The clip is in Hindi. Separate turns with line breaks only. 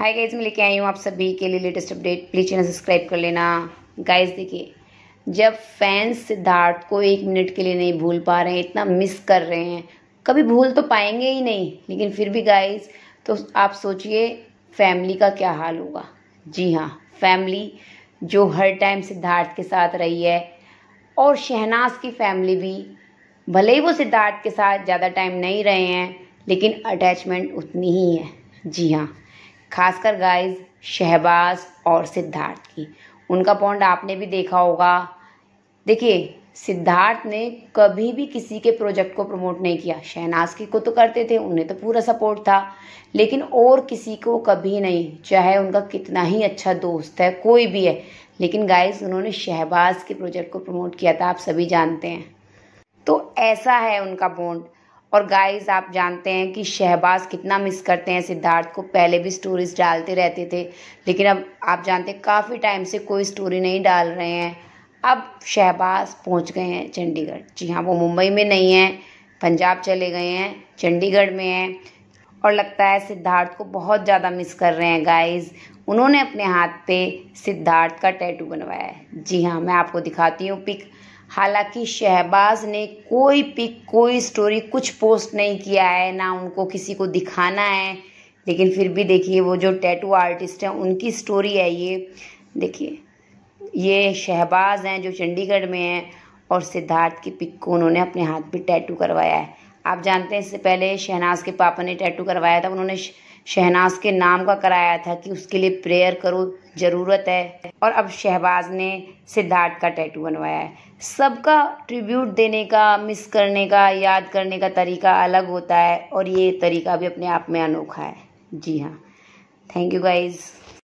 हाय गाइज मैं लेके आई हूँ आप सभी के लिए latest update please channel subscribe कर लेना गाइज देखिए जब फैंस सिद्धार्थ को एक मिनट के लिए नहीं भूल पा रहे हैं इतना मिस कर रहे हैं कभी भूल तो पाएंगे ही नहीं लेकिन फिर भी गाइज तो आप सोचिए फैमिली का क्या हाल होगा जी हाँ फैमिली जो हर टाइम सिद्धार्थ के साथ रही है और शहनाज की फैमिली भी भले ही वो सिद्धार्थ के साथ ज़्यादा टाइम नहीं रहे हैं लेकिन अटैचमेंट उतनी ही है जी हाँ खासकर गाइस शहबाज और सिद्धार्थ की उनका बॉन्ड आपने भी देखा होगा देखिए सिद्धार्थ ने कभी भी किसी के प्रोजेक्ट को प्रमोट नहीं किया शहनाज की को तो करते थे उन्हें तो पूरा सपोर्ट था लेकिन और किसी को कभी नहीं चाहे उनका कितना ही अच्छा दोस्त है कोई भी है लेकिन गाइस उन्होंने शहबाज के प्रोजेक्ट को प्रमोट किया था आप सभी जानते हैं तो ऐसा है उनका बॉन्ड और गाइस आप जानते हैं कि शहबाज कितना मिस करते हैं सिद्धार्थ को पहले भी स्टोरीज डालते रहते थे लेकिन अब आप जानते हैं काफ़ी टाइम से कोई स्टोरी नहीं डाल रहे हैं अब शहबाज पहुंच गए हैं चंडीगढ़ जी हाँ वो मुंबई में नहीं हैं पंजाब चले गए हैं चंडीगढ़ में हैं और लगता है सिद्धार्थ को बहुत ज़्यादा मिस कर रहे हैं गाइज़ उन्होंने अपने हाथ पे सिद्धार्थ का टैटू बनवाया है जी हाँ मैं आपको दिखाती हूँ पिक हालांकि शहबाज ने कोई पिक कोई स्टोरी कुछ पोस्ट नहीं किया है ना उनको किसी को दिखाना है लेकिन फिर भी देखिए वो जो टैटू आर्टिस्ट हैं उनकी स्टोरी है ये देखिए ये शहबाज हैं जो चंडीगढ़ में हैं और सिद्धार्थ की पिक को उन्होंने अपने हाथ पे टैटू करवाया है आप जानते हैं इससे पहले शहनाज के पापा ने टैटू करवाया था उन्होंने शहनाज के नाम का कराया था कि उसके लिए प्रेयर करो ज़रूरत है और अब शहबाज ने सिद्धार्थ का टैटू बनवाया है सबका ट्रिब्यूट देने का मिस करने का याद करने का तरीका अलग होता है और ये तरीका भी अपने आप में अनोखा है जी हाँ थैंक यू गाइज़